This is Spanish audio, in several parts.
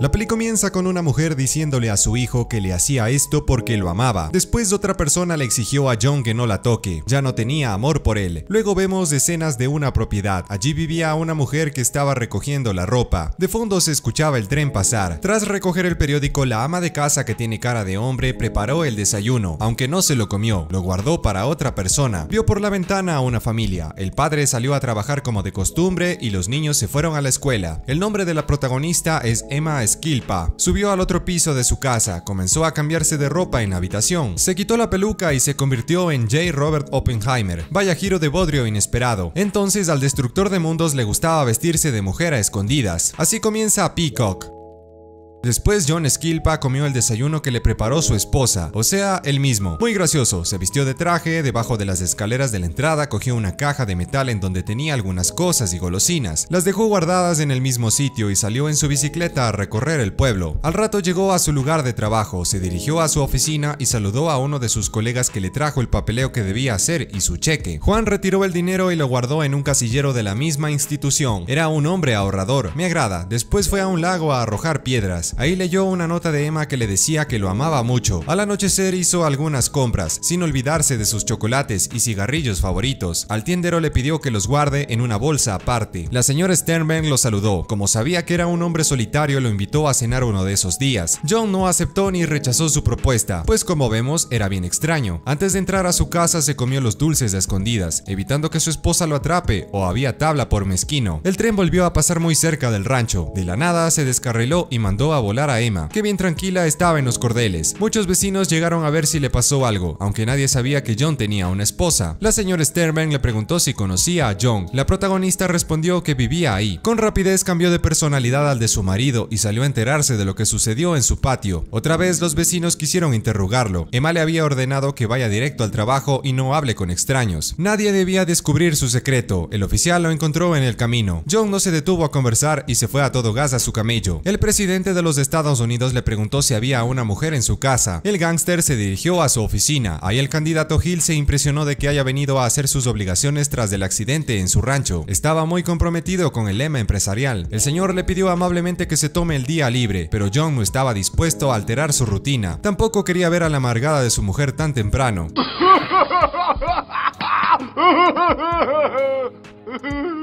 La peli comienza con una mujer diciéndole a su hijo que le hacía esto porque lo amaba. Después otra persona le exigió a John que no la toque, ya no tenía amor por él. Luego vemos escenas de una propiedad, allí vivía una mujer que estaba recogiendo la ropa. De fondo se escuchaba el tren pasar. Tras recoger el periódico, la ama de casa que tiene cara de hombre preparó el desayuno, aunque no se lo comió, lo guardó para otra persona. Vio por la ventana a una familia, el padre salió a trabajar como de costumbre y los niños se fueron a la escuela. El nombre de la protagonista es Emma Skilpa. Esquilpa. Subió al otro piso de su casa, comenzó a cambiarse de ropa en habitación, se quitó la peluca y se convirtió en J. Robert Oppenheimer. Vaya giro de bodrio inesperado. Entonces al destructor de mundos le gustaba vestirse de mujer a escondidas. Así comienza Peacock. Después John Esquilpa comió el desayuno que le preparó su esposa, o sea, el mismo. Muy gracioso, se vistió de traje, debajo de las escaleras de la entrada cogió una caja de metal en donde tenía algunas cosas y golosinas, las dejó guardadas en el mismo sitio y salió en su bicicleta a recorrer el pueblo. Al rato llegó a su lugar de trabajo, se dirigió a su oficina y saludó a uno de sus colegas que le trajo el papeleo que debía hacer y su cheque. Juan retiró el dinero y lo guardó en un casillero de la misma institución. Era un hombre ahorrador, me agrada. Después fue a un lago a arrojar piedras. Ahí leyó una nota de Emma que le decía que lo amaba mucho. Al anochecer hizo algunas compras, sin olvidarse de sus chocolates y cigarrillos favoritos. Al tiendero le pidió que los guarde en una bolsa aparte. La señora Sternberg lo saludó. Como sabía que era un hombre solitario, lo invitó a cenar uno de esos días. John no aceptó ni rechazó su propuesta, pues como vemos, era bien extraño. Antes de entrar a su casa se comió los dulces de escondidas, evitando que su esposa lo atrape o había tabla por mezquino. El tren volvió a pasar muy cerca del rancho. De la nada se descarriló y mandó a volar a Emma, que bien tranquila estaba en los cordeles. Muchos vecinos llegaron a ver si le pasó algo, aunque nadie sabía que John tenía una esposa. La señora Sternberg le preguntó si conocía a John. La protagonista respondió que vivía ahí. Con rapidez cambió de personalidad al de su marido y salió a enterarse de lo que sucedió en su patio. Otra vez los vecinos quisieron interrogarlo. Emma le había ordenado que vaya directo al trabajo y no hable con extraños. Nadie debía descubrir su secreto. El oficial lo encontró en el camino. John no se detuvo a conversar y se fue a todo gas a su camello. El presidente de los de Estados Unidos le preguntó si había una mujer en su casa. El gángster se dirigió a su oficina. Ahí el candidato Hill se impresionó de que haya venido a hacer sus obligaciones tras el accidente en su rancho. Estaba muy comprometido con el lema empresarial. El señor le pidió amablemente que se tome el día libre, pero John no estaba dispuesto a alterar su rutina. Tampoco quería ver a la amargada de su mujer tan temprano.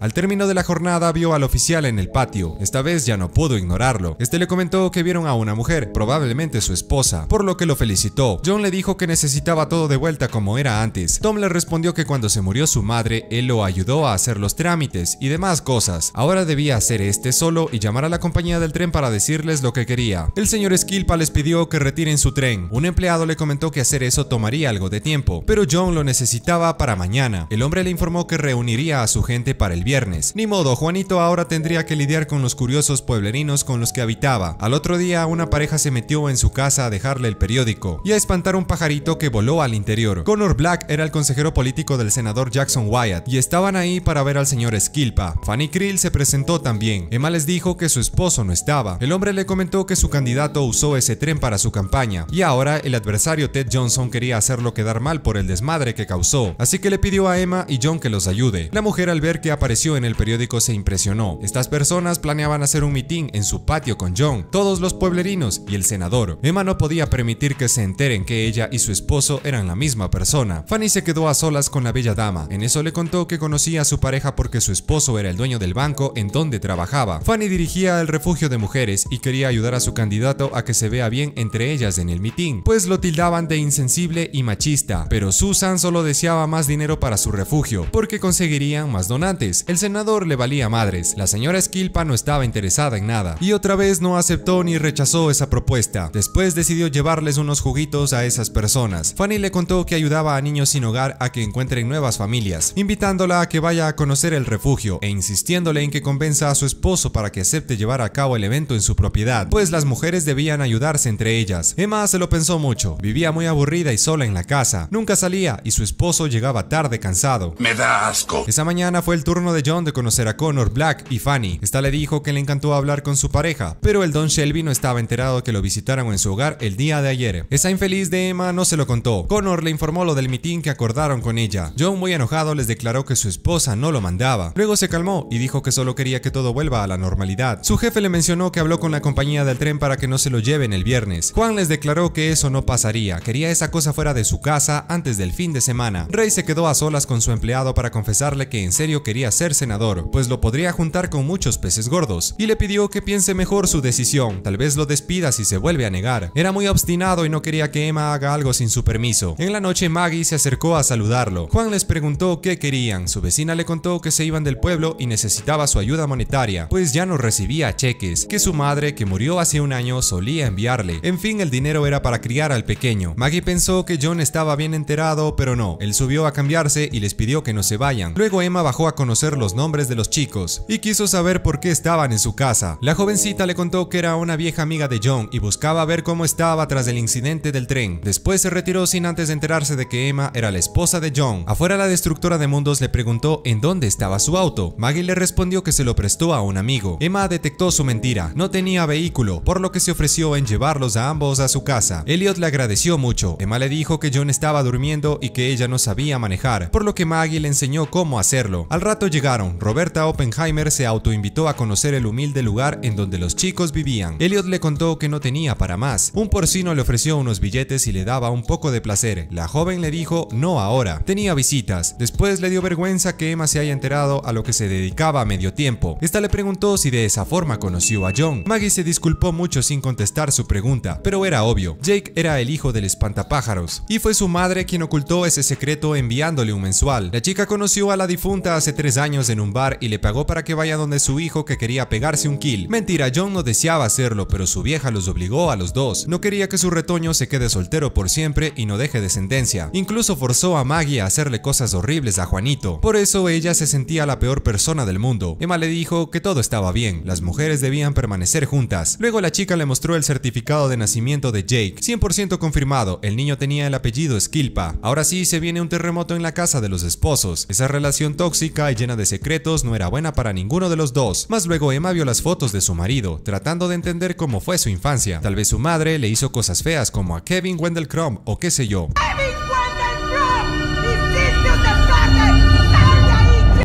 Al término de la jornada vio al oficial en el patio. Esta vez ya no pudo ignorarlo. Este le comentó que vieron a una mujer, probablemente su esposa, por lo que lo felicitó. John le dijo que necesitaba todo de vuelta como era antes. Tom le respondió que cuando se murió su madre, él lo ayudó a hacer los trámites y demás cosas. Ahora debía hacer este solo y llamar a la compañía del tren para decirles lo que quería. El señor Skilpa les pidió que retiren su tren. Un empleado le comentó que hacer eso tomaría algo de tiempo, pero John lo necesitaba para mañana. El hombre le informó que reuniría a su gente para el viernes. Ni modo, Juanito ahora tendría que lidiar con los curiosos pueblerinos con los que habitaba. Al otro día, una pareja se metió en su casa a dejarle el periódico y a espantar un pajarito que voló al interior. Connor Black era el consejero político del senador Jackson Wyatt y estaban ahí para ver al señor Skilpa. Fanny Krill se presentó también. Emma les dijo que su esposo no estaba. El hombre le comentó que su candidato usó ese tren para su campaña y ahora el adversario Ted Johnson quería hacerlo quedar mal por el desmadre que causó, así que le pidió a Emma y John que los ayude. La mujer al ver que apareció en el periódico se impresionó. Estas personas planeaban hacer un mitin en su patio con John, todos los pueblerinos y el senador. Emma no podía permitir que se enteren que ella y su esposo eran la misma persona. Fanny se quedó a solas con la bella dama. En eso le contó que conocía a su pareja porque su esposo era el dueño del banco en donde trabajaba. Fanny dirigía el refugio de mujeres y quería ayudar a su candidato a que se vea bien entre ellas en el mitin, pues lo tildaban de insensible y machista, pero Susan solo deseaba más dinero para su refugio, porque conseguirían más antes. El senador le valía madres, la señora Esquilpa no estaba interesada en nada, y otra vez no aceptó ni rechazó esa propuesta. Después decidió llevarles unos juguitos a esas personas. Fanny le contó que ayudaba a niños sin hogar a que encuentren nuevas familias, invitándola a que vaya a conocer el refugio e insistiéndole en que convenza a su esposo para que acepte llevar a cabo el evento en su propiedad, pues las mujeres debían ayudarse entre ellas. Emma se lo pensó mucho, vivía muy aburrida y sola en la casa, nunca salía y su esposo llegaba tarde cansado. Me da asco. Esa mañana fue el turno de John de conocer a Connor, Black y Fanny. Esta le dijo que le encantó hablar con su pareja, pero el Don Shelby no estaba enterado que lo visitaran en su hogar el día de ayer. Esa infeliz de Emma no se lo contó. Connor le informó lo del mitin que acordaron con ella. John muy enojado les declaró que su esposa no lo mandaba. Luego se calmó y dijo que solo quería que todo vuelva a la normalidad. Su jefe le mencionó que habló con la compañía del tren para que no se lo lleven el viernes. Juan les declaró que eso no pasaría, quería esa cosa fuera de su casa antes del fin de semana. Ray se quedó a solas con su empleado para confesarle que en serio quería ser senador, pues lo podría juntar con muchos peces gordos, y le pidió que piense mejor su decisión, tal vez lo despida si se vuelve a negar. Era muy obstinado y no quería que Emma haga algo sin su permiso. En la noche Maggie se acercó a saludarlo. Juan les preguntó qué querían, su vecina le contó que se iban del pueblo y necesitaba su ayuda monetaria, pues ya no recibía cheques, que su madre, que murió hace un año, solía enviarle. En fin, el dinero era para criar al pequeño. Maggie pensó que John estaba bien enterado, pero no. Él subió a cambiarse y les pidió que no se vayan. Luego Emma bajó a conocer los nombres de los chicos y quiso saber por qué estaban en su casa. La jovencita le contó que era una vieja amiga de John y buscaba ver cómo estaba tras el incidente del tren. Después se retiró sin antes de enterarse de que Emma era la esposa de John. Afuera la destructora de mundos le preguntó en dónde estaba su auto. Maggie le respondió que se lo prestó a un amigo. Emma detectó su mentira, no tenía vehículo, por lo que se ofreció en llevarlos a ambos a su casa. Elliot le agradeció mucho. Emma le dijo que John estaba durmiendo y que ella no sabía manejar, por lo que Maggie le enseñó cómo hacerlo. Al rato llegaron, Roberta Oppenheimer se autoinvitó a conocer el humilde lugar en donde los chicos vivían. Elliot le contó que no tenía para más. Un porcino le ofreció unos billetes y le daba un poco de placer. La joven le dijo no ahora. Tenía visitas. Después le dio vergüenza que Emma se haya enterado a lo que se dedicaba a medio tiempo. Esta le preguntó si de esa forma conoció a John. Maggie se disculpó mucho sin contestar su pregunta, pero era obvio. Jake era el hijo del espantapájaros y fue su madre quien ocultó ese secreto enviándole un mensual. La chica conoció a la difunta hace tres años en un bar y le pagó para que vaya donde su hijo que quería pegarse un kill. Mentira, John no deseaba hacerlo, pero su vieja los obligó a los dos. No quería que su retoño se quede soltero por siempre y no deje descendencia. Incluso forzó a Maggie a hacerle cosas horribles a Juanito. Por eso ella se sentía la peor persona del mundo. Emma le dijo que todo estaba bien, las mujeres debían permanecer juntas. Luego la chica le mostró el certificado de nacimiento de Jake, 100% confirmado, el niño tenía el apellido Skilpa. Ahora sí se viene un terremoto en la casa de los esposos. Esa relación tóxica y llena de secretos no era buena para ninguno de los dos, más luego Emma vio las fotos de su marido, tratando de entender cómo fue su infancia. Tal vez su madre le hizo cosas feas como a Kevin Wendell Crumb o qué sé yo.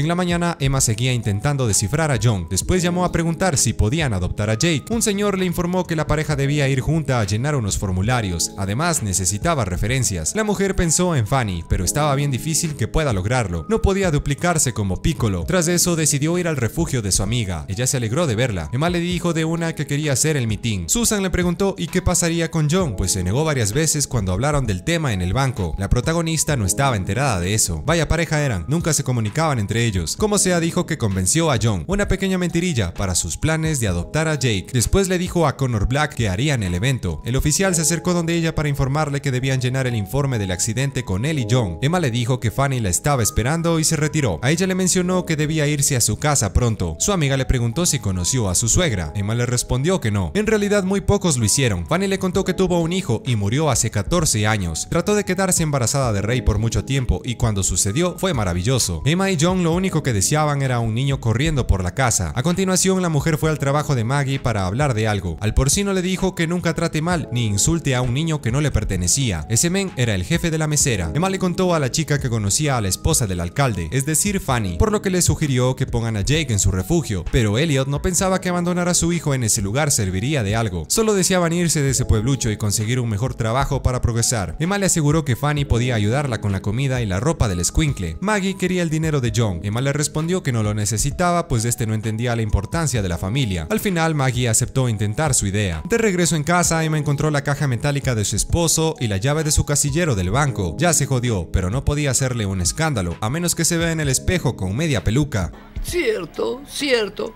En la mañana, Emma seguía intentando descifrar a John. Después llamó a preguntar si podían adoptar a Jake. Un señor le informó que la pareja debía ir junta a llenar unos formularios. Además, necesitaba referencias. La mujer pensó en Fanny, pero estaba bien difícil que pueda lograrlo. No podía duplicarse como Piccolo. Tras eso, decidió ir al refugio de su amiga. Ella se alegró de verla. Emma le dijo de una que quería hacer el mitin. Susan le preguntó ¿y qué pasaría con John? Pues se negó varias veces cuando hablaron del tema en el banco. La protagonista no estaba enterada de eso. Vaya pareja eran, nunca se comunicaban entre ellos ellos, como sea dijo que convenció a John, una pequeña mentirilla para sus planes de adoptar a Jake. Después le dijo a Connor Black que harían el evento. El oficial se acercó donde ella para informarle que debían llenar el informe del accidente con él y John. Emma le dijo que Fanny la estaba esperando y se retiró. A ella le mencionó que debía irse a su casa pronto. Su amiga le preguntó si conoció a su suegra. Emma le respondió que no. En realidad muy pocos lo hicieron. Fanny le contó que tuvo un hijo y murió hace 14 años. Trató de quedarse embarazada de Rey por mucho tiempo y cuando sucedió fue maravilloso. Emma y John lo lo único que deseaban era un niño corriendo por la casa. A continuación, la mujer fue al trabajo de Maggie para hablar de algo. Al porcino le dijo que nunca trate mal ni insulte a un niño que no le pertenecía. Ese men era el jefe de la mesera. Emma le contó a la chica que conocía a la esposa del alcalde, es decir, Fanny, por lo que le sugirió que pongan a Jake en su refugio, pero Elliot no pensaba que abandonar a su hijo en ese lugar serviría de algo. Solo deseaban irse de ese pueblucho y conseguir un mejor trabajo para progresar. Emma le aseguró que Fanny podía ayudarla con la comida y la ropa del escuincle. Maggie quería el dinero de John, Emma le respondió que no lo necesitaba pues este no entendía la importancia de la familia. Al final Maggie aceptó intentar su idea. De regreso en casa, Emma encontró la caja metálica de su esposo y la llave de su casillero del banco. Ya se jodió, pero no podía hacerle un escándalo, a menos que se vea en el espejo con media peluca. Cierto, cierto.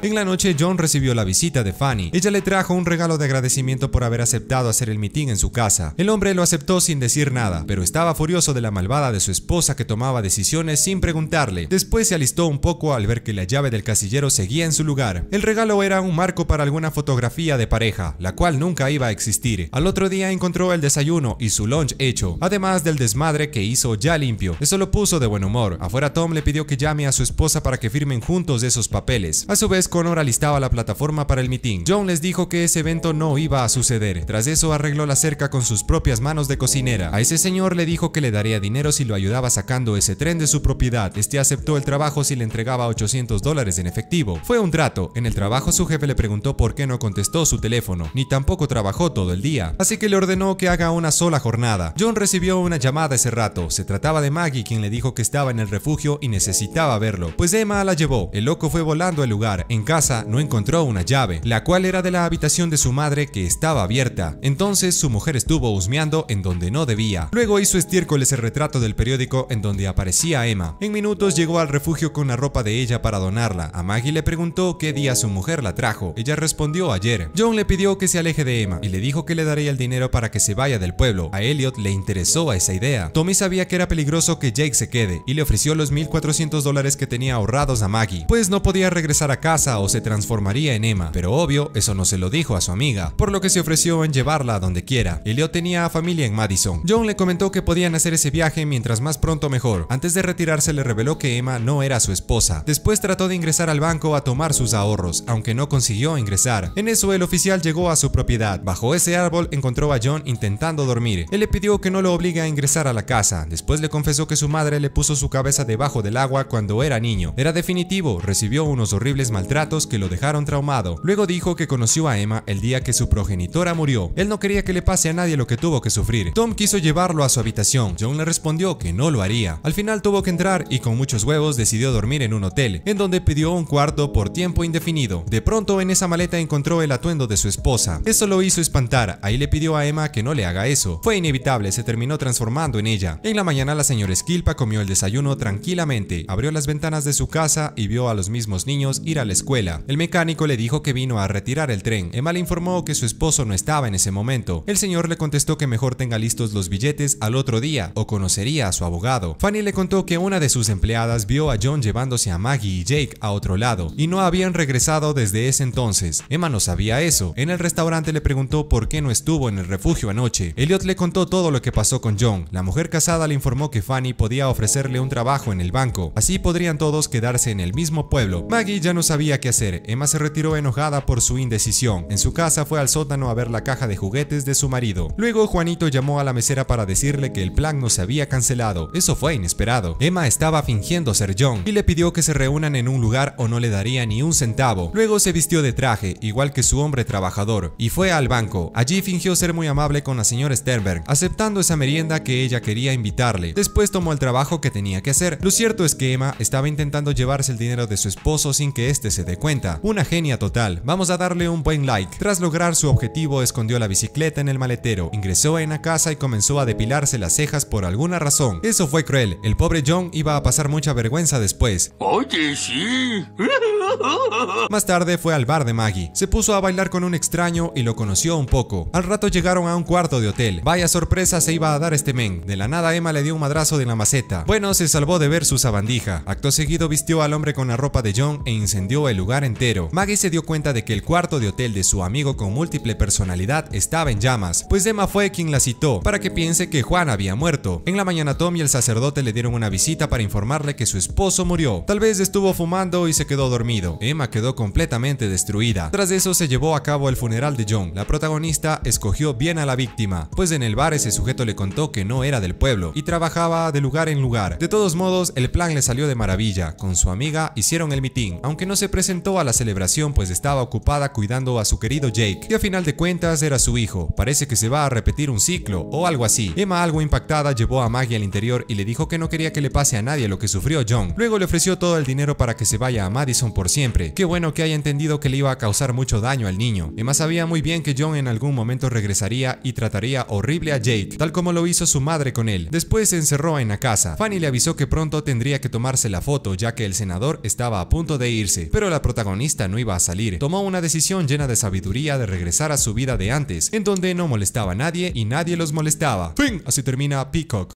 En la noche, John recibió la visita de Fanny. Ella le trajo un regalo de agradecimiento por haber aceptado hacer el mitin en su casa. El hombre lo aceptó sin decir nada, pero estaba furioso de la malvada de su esposa que tomaba decisiones sin preguntarle. Después se alistó un poco al ver que la llave del casillero seguía en su lugar. El regalo era un marco para alguna fotografía de pareja, la cual nunca iba a existir. Al otro día encontró el desayuno y su lunch hecho, además del desmadre que hizo ya limpio. Eso lo puso de buen humor. Afuera Tom le pidió que llame a su esposa para que firmen juntos esos papeles. A su vez Connor alistaba la plataforma para el mitin. John les dijo que ese evento no iba a suceder. Tras eso arregló la cerca con sus propias manos de cocinera. A ese señor le dijo que le daría dinero si lo ayudaba sacando ese tren de su propiedad. Este aceptó el trabajo si le entregaba 800 dólares en efectivo. Fue un trato. En el trabajo su jefe le preguntó por qué no contestó su teléfono, ni tampoco trabajó todo el día. Así que le ordenó que haga una sola jornada. John recibió una llamada ese rato. Se trataba de Maggie quien le dijo que estaba en el refugio y necesitaba verlo. Pues Emma la llevó. El loco fue volando al lugar. En casa no encontró una llave, la cual era de la habitación de su madre que estaba abierta. Entonces su mujer estuvo husmeando en donde no debía. Luego hizo estiércoles el retrato del periódico en donde aparecía Emma. En minutos llegó al refugio con la ropa de ella para donarla. A Maggie le preguntó qué día su mujer la trajo. Ella respondió ayer. John le pidió que se aleje de Emma y le dijo que le daría el dinero para que se vaya del pueblo. A Elliot le interesó a esa idea. Tommy sabía que era peligroso que Jake se quede y le ofreció los 1.400 dólares que tenía ahorrados a Maggie, pues no podía regresar a casa o se transformaría en Emma, pero obvio, eso no se lo dijo a su amiga, por lo que se ofreció en llevarla a donde quiera. Elliot tenía familia en Madison. John le comentó que podían hacer ese viaje mientras más pronto mejor. Antes de retirarse le reveló que Emma no era su esposa. Después trató de ingresar al banco a tomar sus ahorros, aunque no consiguió ingresar. En eso el oficial llegó a su propiedad. Bajo ese árbol encontró a John intentando dormir. Él le pidió que no lo obligue a ingresar a la casa. Después le confesó que su madre le puso su cabeza debajo del agua cuando era niño. Era definitivo, recibió unos horribles maltratos que lo dejaron traumado. Luego dijo que conoció a Emma el día que su progenitora murió. Él no quería que le pase a nadie lo que tuvo que sufrir. Tom quiso llevarlo a su habitación. John le respondió que no lo haría. Al final tuvo que entrar y con muchos huevos decidió dormir en un hotel, en donde pidió un cuarto por tiempo indefinido. De pronto en esa maleta encontró el atuendo de su esposa. Eso lo hizo espantar. Ahí le pidió a Emma que no le haga eso. Fue inevitable, se terminó transformando en ella. En la mañana la señora Esquilpa comió el desayuno tranquilamente, abrió las ventanas de su casa y vio a los mismos niños ir a la escuela el mecánico le dijo que vino a retirar el tren. Emma le informó que su esposo no estaba en ese momento. El señor le contestó que mejor tenga listos los billetes al otro día o conocería a su abogado. Fanny le contó que una de sus empleadas vio a John llevándose a Maggie y Jake a otro lado y no habían regresado desde ese entonces. Emma no sabía eso. En el restaurante le preguntó por qué no estuvo en el refugio anoche. Elliot le contó todo lo que pasó con John. La mujer casada le informó que Fanny podía ofrecerle un trabajo en el banco. Así podrían todos quedarse en el mismo pueblo. Maggie ya no sabía qué hacer. Emma se retiró enojada por su indecisión. En su casa fue al sótano a ver la caja de juguetes de su marido. Luego Juanito llamó a la mesera para decirle que el plan no se había cancelado. Eso fue inesperado. Emma estaba fingiendo ser John y le pidió que se reúnan en un lugar o no le daría ni un centavo. Luego se vistió de traje, igual que su hombre trabajador, y fue al banco. Allí fingió ser muy amable con la señora Sternberg, aceptando esa merienda que ella quería invitarle. Después tomó el trabajo que tenía que hacer. Lo cierto es que Emma estaba intentando llevarse el dinero de su esposo sin que este de cuenta. Una genia total, vamos a darle un buen like. Tras lograr su objetivo, escondió la bicicleta en el maletero, ingresó en la casa y comenzó a depilarse las cejas por alguna razón. Eso fue cruel, el pobre John iba a pasar mucha vergüenza después. Oye, sí. Más tarde fue al bar de Maggie, se puso a bailar con un extraño y lo conoció un poco. Al rato llegaron a un cuarto de hotel, vaya sorpresa se iba a dar este men. De la nada Emma le dio un madrazo de la maceta. Bueno, se salvó de ver su sabandija. Acto seguido vistió al hombre con la ropa de John e incendió el lugar entero. Maggie se dio cuenta de que el cuarto de hotel de su amigo con múltiple personalidad estaba en llamas, pues Emma fue quien la citó para que piense que Juan había muerto. En la mañana Tom y el sacerdote le dieron una visita para informarle que su esposo murió. Tal vez estuvo fumando y se quedó dormido. Emma quedó completamente destruida. Tras eso se llevó a cabo el funeral de John. La protagonista escogió bien a la víctima, pues en el bar ese sujeto le contó que no era del pueblo y trabajaba de lugar en lugar. De todos modos, el plan le salió de maravilla. Con su amiga hicieron el mitin, aunque no se presentó a la celebración pues estaba ocupada cuidando a su querido Jake, Y a final de cuentas era su hijo. Parece que se va a repetir un ciclo o algo así. Emma algo impactada llevó a Maggie al interior y le dijo que no quería que le pase a nadie lo que sufrió John. Luego le ofreció todo el dinero para que se vaya a Madison por siempre. Qué bueno que haya entendido que le iba a causar mucho daño al niño. Emma sabía muy bien que John en algún momento regresaría y trataría horrible a Jake, tal como lo hizo su madre con él. Después se encerró en la casa. Fanny le avisó que pronto tendría que tomarse la foto ya que el senador estaba a punto de irse, pero la protagonista no iba a salir. Tomó una decisión llena de sabiduría de regresar a su vida de antes, en donde no molestaba a nadie y nadie los molestaba. Fin, así termina Peacock.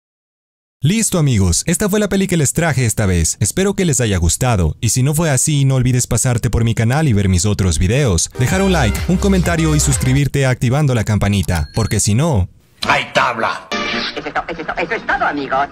Listo amigos, esta fue la peli que les traje esta vez, espero que les haya gustado, y si no fue así no olvides pasarte por mi canal y ver mis otros videos, dejar un like, un comentario y suscribirte activando la campanita, porque si no... ¡Hay tabla! es todo amigos.